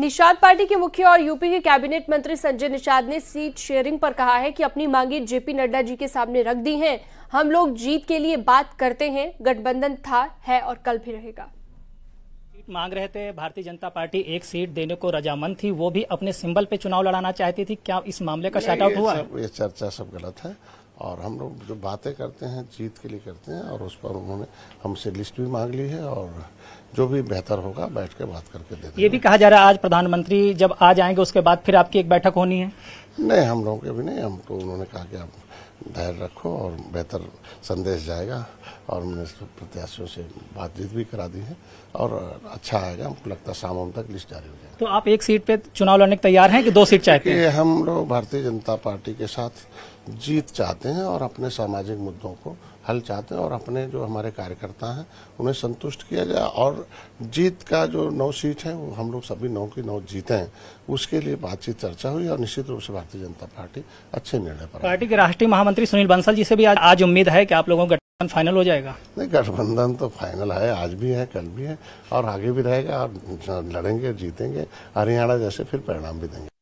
Nishad party के मुख्य और यूपी के कैबिनेट मंत्री संजय निषाद ने सीट शेयरिंग पर कहा है कि अपनी मांगे जेपी नड्डा जी के सामने रख दी हैं हम लोग जीत के लिए बात करते हैं गठबंधन था है और कल भी रहेगा सीट मांग रहे थे भारतीय जनता पार्टी एक सीट देने को रजामंद थी वो भी अपने सिंबल पे चुनाव लड़ाना चाहती थी क्या इस मामले का शॉर्ट आउट हुआ ये चर्चा सब गलत है और हम लोग जो बातें करते हैं जीत के लिए करते हैं और उस पर उन्होंने हमसे लिस्ट भी मांग ली है और जो भी बेहतर होगा बैठ के बात करके हैं ये भी कहा जा रहा है आज प्रधानमंत्री जब आ जाएंगे उसके बाद फिर आपकी एक बैठक होनी है नहीं हम लोगों के भी नहीं हम तो उन्होंने कहा कि आप धैर्य रखो और बेहतर संदेश जाएगा और मैंने प्रत्याशियों से बातचीत भी करा दी है और अच्छा आएगा हमको लगता है शाम तक लिस्ट जारी हो जाएगी तो आप एक सीट पे चुनाव लड़ने तैयार हैं कि दो सीट चाहते हैं हम लोग भारतीय जनता पार्टी के साथ जीत चाहते हैं और अपने सामाजिक मुद्दों को हल चाहते हैं और अपने जो हमारे कार्यकर्ता हैं उन्हें संतुष्ट किया जाए और जीत का जो नौ सीट है वो हम लोग सभी नौ की नौ जीते हैं उसके लिए बातचीत चर्चा हुई और निश्चित रूप से भारतीय जनता पार्टी अच्छे निर्णय पर पार्टी के राष्ट्रीय महामंत्री सुनील बंसल जी से भी आज, आज उम्मीद है कि आप लोगों का गठबंधन फाइनल हो जाएगा नहीं गठबंधन तो फाइनल है आज भी है कल भी है और आगे भी रहेगा और लड़ेंगे जीतेंगे हरियाणा जैसे फिर परिणाम भी देंगे